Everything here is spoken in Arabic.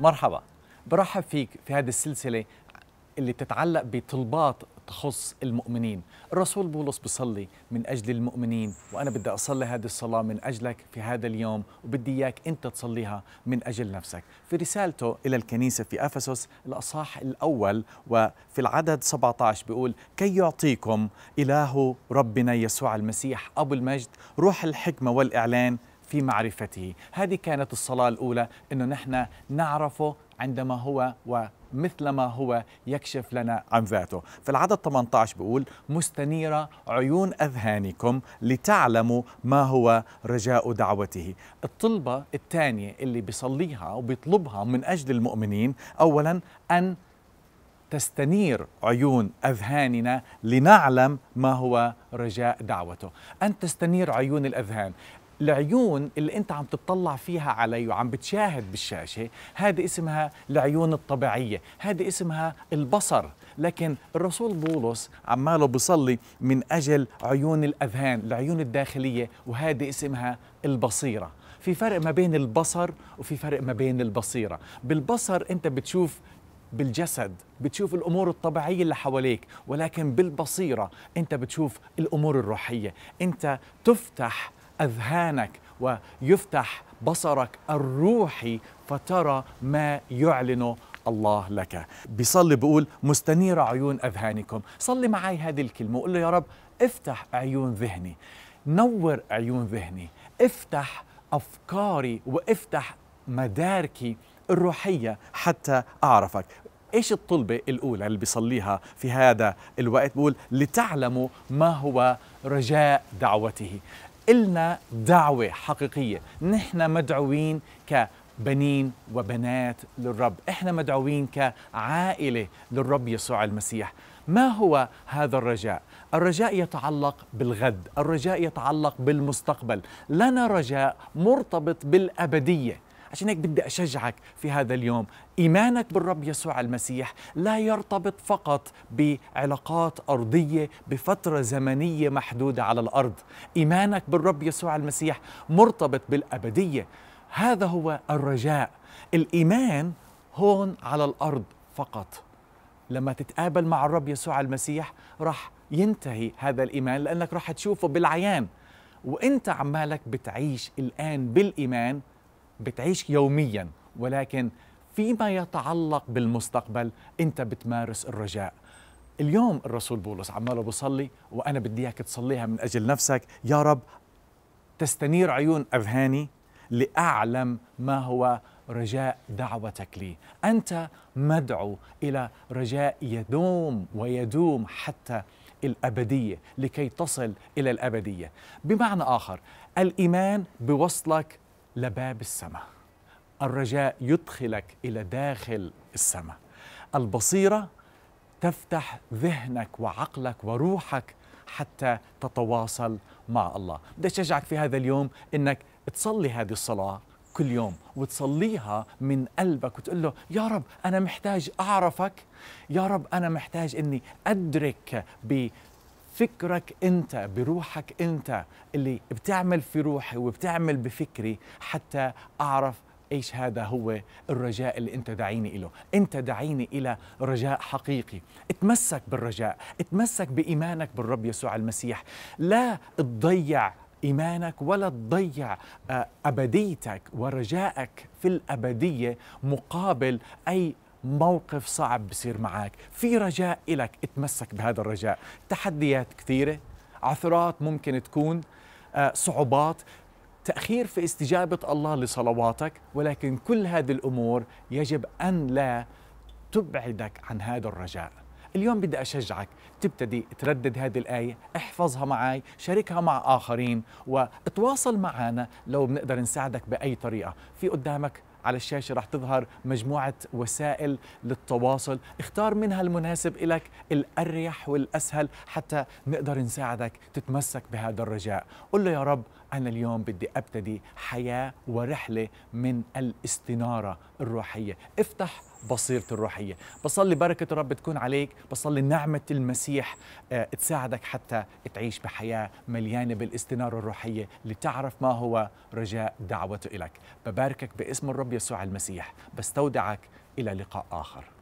مرحبا برحب فيك في هذه السلسلة اللي بتتعلق بطلبات تخص المؤمنين الرسول بولس بيصلي من أجل المؤمنين وأنا بدي أصلي هذه الصلاة من أجلك في هذا اليوم وبدي إياك أنت تصليها من أجل نفسك في رسالته إلى الكنيسة في أفسس الأصحاح الأول وفي العدد 17 بيقول كي يعطيكم إله ربنا يسوع المسيح أبو المجد روح الحكمة والإعلان في معرفته هذه كانت الصلاة الأولى أنه نحن نعرفه عندما هو ومثل ما هو يكشف لنا عن ذاته في العدد 18 بيقول مستنيرة عيون أذهانكم لتعلموا ما هو رجاء دعوته الطلبة الثانية اللي بيصليها وبيطلبها من أجل المؤمنين أولا أن تستنير عيون اذهاننا لنعلم ما هو رجاء دعوته، ان تستنير عيون الاذهان، العيون اللي انت عم تطلع فيها علي وعم بتشاهد بالشاشه هذه اسمها العيون الطبيعيه هذه اسمها البصر لكن الرسول بولس عماله بصلي من اجل عيون الاذهان العيون الداخليه وهذه اسمها البصيره في فرق ما بين البصر وفي فرق ما بين البصيره بالبصر انت بتشوف بالجسد بتشوف الامور الطبيعيه اللي حواليك ولكن بالبصيره انت بتشوف الامور الروحيه انت تفتح اذهانك ويفتح بصرك الروحي فترى ما يعلنه الله لك بيصلي بيقول مستنير عيون أذهانكم صلي معي هذه الكلمة وقول له يا رب افتح عيون ذهني نور عيون ذهني افتح أفكاري وافتح مداركي الروحية حتى أعرفك ايش الطلبة الأولى اللي بيصليها في هذا الوقت بقول لتعلموا ما هو رجاء دعوته إلنا دعوة حقيقية نحن مدعوين كبنين وبنات للرب إحنا مدعوين كعائلة للرب يسوع المسيح ما هو هذا الرجاء؟ الرجاء يتعلق بالغد، الرجاء يتعلق بالمستقبل، لنا رجاء مرتبط بالابديه، عشان هيك بدي أشجعك في هذا اليوم إيمانك بالرب يسوع المسيح لا يرتبط فقط بعلاقات أرضية بفترة زمنية محدودة على الأرض إيمانك بالرب يسوع المسيح مرتبط بالأبدية هذا هو الرجاء الإيمان هون على الأرض فقط لما تتقابل مع الرب يسوع المسيح راح ينتهي هذا الإيمان لأنك راح تشوفه بالعيان وانت عمالك بتعيش الآن بالإيمان بتعيش يوميا ولكن فيما يتعلق بالمستقبل انت بتمارس الرجاء اليوم الرسول بولس عماله بصلي وانا بدي اياك تصليها من اجل نفسك يا رب تستنير عيون اذهاني لاعلم ما هو رجاء دعوتك لي انت مدعو الى رجاء يدوم ويدوم حتى الابديه لكي تصل الى الابديه بمعنى اخر الايمان بوصلك لباب السماء الرجاء يدخلك إلى داخل السماء البصيرة تفتح ذهنك وعقلك وروحك حتى تتواصل مع الله بدي أشجعك في هذا اليوم أنك تصلي هذه الصلاة كل يوم وتصليها من قلبك وتقول له يا رب أنا محتاج أعرفك يا رب أنا محتاج أني أدرك فكرك انت بروحك انت اللي بتعمل في روحي وبتعمل بفكري حتى اعرف ايش هذا هو الرجاء اللي انت داعيني له انت داعيني الى رجاء حقيقي اتمسك بالرجاء اتمسك بايمانك بالرب يسوع المسيح لا تضيع ايمانك ولا تضيع آه، ابديتك ورجائك في الابديه مقابل اي موقف صعب بصير معك في رجاء إلك اتمسك بهذا الرجاء تحديات كثيرة عثرات ممكن تكون آه، صعوبات تأخير في استجابة الله لصلواتك ولكن كل هذه الأمور يجب أن لا تبعدك عن هذا الرجاء اليوم بدي أشجعك تبتدي تردد هذه الآية احفظها معي شاركها مع آخرين وتواصل معنا لو بنقدر نساعدك بأي طريقة في قدامك على الشاشة راح تظهر مجموعة وسائل للتواصل اختار منها المناسب لك الأريح والأسهل حتى نقدر نساعدك تتمسك بهذا الرجاء قل له يا رب أنا اليوم بدي أبتدي حياة ورحلة من الاستنارة الروحية افتح بصيرة الروحية بصلي بركة الرب تكون عليك بصلي نعمة المسيح آه، تساعدك حتى تعيش بحياة مليانة بالاستنارة الروحية لتعرف ما هو رجاء دعوته إلك بباركك باسم الرب يسوع المسيح بستودعك إلى لقاء آخر